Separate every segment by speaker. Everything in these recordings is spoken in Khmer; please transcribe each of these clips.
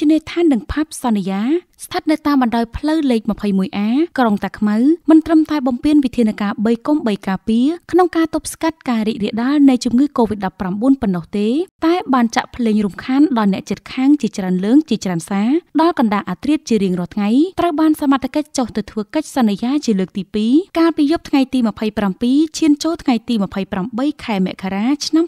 Speaker 1: ជនីយដ្ឋាននិងផាប់សន្យាស្ថិតនៅតាមបណ្ដោយផ្លូវលេខ 21A ក្រុងតាខ្មៅមិនត្រឹមតែបំពេញវិធានការ3កុំ3ការពារក្នុងការទប់ស្កាត់ការរីករាលដាលនៃជំងឺ Covid-19 ប៉ុណ្ណោះទេតែបានចាក់ភ្លេងរំខានដល់អ្នកជិតខាងជាច្រើនលើងជាច្រើនសាដល់កណ្ដាលអាត្រៀតជារៀងរាល់ថ្ងៃត្រូវបានសមត្ថកិច្ចចុះទៅធ្វើកិច្ចសន្យាជាលើកទី2កាលពីយប់ថ្ងៃទី27ឈានចូលថ្ងៃទី28ខែមករាឆ្នាំ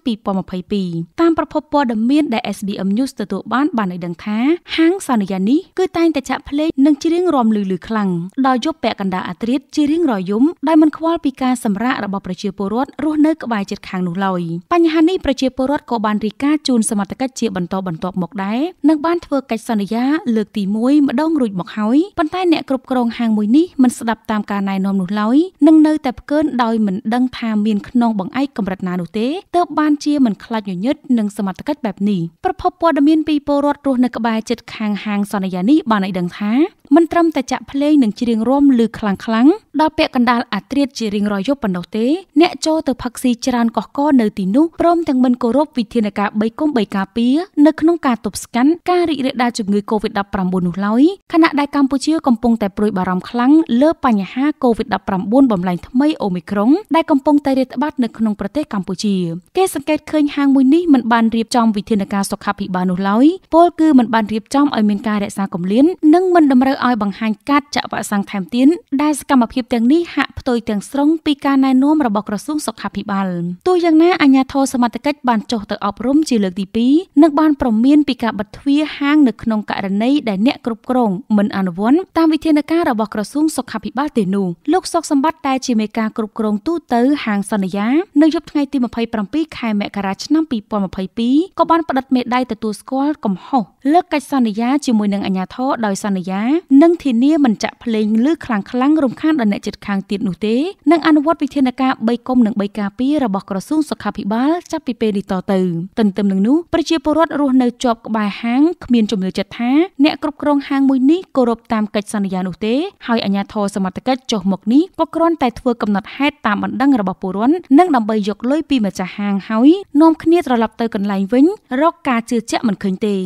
Speaker 1: 2022តាមប្រភពព័ត៌មានដែល SBM News ទទួលបានបានឲ្យដឹងថាហាងសន្យានេះគឺតែងតែចាក់ភ្លេងនិងច្រៀងរំលឺលឺខ្លាំងដល់យប់ពាក់កណ្ដាលអាត្រៀតជារៀងរាល់យប់ដែលមិនខ្វល់ពីការសម្រាករបស់ប្រជាពលរដ្ឋរស់នៅក្បែរជិតខាងនោះឡើយបញ្ហានេះប្រជាពលរដ្ឋក៏បានរាយការណ៍ជូនសមត្ថកិច្ចជាបន្តបន្ទាប់មកដែរនិងបានធ្វើកិច្ចសន្យាលើកទី1ម្ដង រួចមកហើយប៉ុន្តែអ្នកគ្រប់គ្រងហាងមួយនេះមិនស្ដាប់តាមការណែនាំនោះឡើយនិងនៅតែផ្កើនដោយមិនដឹងថាមានខ្នងបង្អែកកម្រិតណានោះទេទើបបានជាមិនខ្លាចញញឹតនឹងសមត្ថកិច្ចបែបនេះប្រភពព័ត៌មានពីពលរដ្ឋរស់នៅក្បែរជិតខាងហាងសន្យានេះបានឲ្យដឹងថាមិនត្រឹមតែចាក់ភ្លេងនិងច្រៀងរាំឮខ្លាំងខ្លាំងដល់ពាក់កណ្ដាលអាត្រៀតជារៀងរាល់យប់ប៉ុណ្ណោះទេ អ្នកចូលទៅផឹកស៊ីច្រើនកុះកនៅទីនោះព្រមទាំងមិនគោរពវិធានការ៣គមបីការពារនៅក្នុងការទប់ស្កាត់ការរីករាលដាលជំងឺ Covid-19 នោះឡើយខណៈដែលកម្ពុជាកំពុងតែប្រួយបារម្ភខ្លាំងលើបញ្ហា Covid-19 បំលែងថ្មីអូមីក្រុងដែលកំពុងតែរាតត្បាតនៅក្នុងប្រទេសកម្ពុជាគេសង្កេតឃើញហាងមួយនេះមិនបានរៀបចំវិធានការសុខាភិបាលនោះឡើយពលគឺមិនបានរៀបចំឲ្យមានការរក្សាគម្លាននិងមិនតម្រូវឲ្យបង្ហាញកាតចាក់វ៉ាក់សាំងថែមទៀតដែលសកម្មភាពទាំងនេះហាក់ផ្ទុយទាំងស្រុងពីការណែនាំរបស់ក្រសួងសុខាភិបាលទោះយ៉ាងណាអាជ្ញាធរសមត្ថកិច្ចបានចុះទៅអប់រំជាលើកទី2នឹងបានប្រមានពីការបិទទ្វារហាងនៅក្នុងករណីដែលអ្នកគ្រប់គ្រងមិនអនុវត្តតាមវិធានការរបស់ក្រសួងសុខាភិបាលទេនោះលោកសុកសម្បត្តិតែជាមេការគ្រប់គ្រងទូទៅហាងសន្យានៅយប់ថ្ងៃទី27ខែមករាឆ្នាំ2022ក៏បានផ្តិតមេដាយទទួលស្គាល់កំហុសលើកិច្ចសន្យាជាមួយនឹងអាជ្ញាធរដោយសន្យានិងធានាមិនចាក់ភ្លេងឬខ្លាំងខ្លាំងរំខានដល់អ្នកជិតខាងទៀតនោះទេនិងអនុវត្តវិធានការ3កុំនិង3ការពាររបស់ក្រសួងសុខាភិបាល ចាប់ពីពេលនេះតទៅទន្ទឹមនឹងនោះប្រជាពលរដ្ឋរស់នៅជាប់ក្បែរហាងគ្មានជំនឿចិត្តថាអ្នកគ្រប់គ្រងហាងមួយនេះគោរពតាមកិច្ចសន្យានោះទេ ហើយអាជ្ញាធរសមត្ថកិច្ចចុះមកនេះក៏គ្រាន់តែធ្វើកំណត់ហេតុតាមបណ្ដឹងរបស់ពលរដ្ឋនិងដើម្បីយកលុយពីម្ចាស់ហាងហើយនាំគ្នាត្រឡប់ទៅកន្លែងវិញរកការជឿជាក់មិនឃើញទេ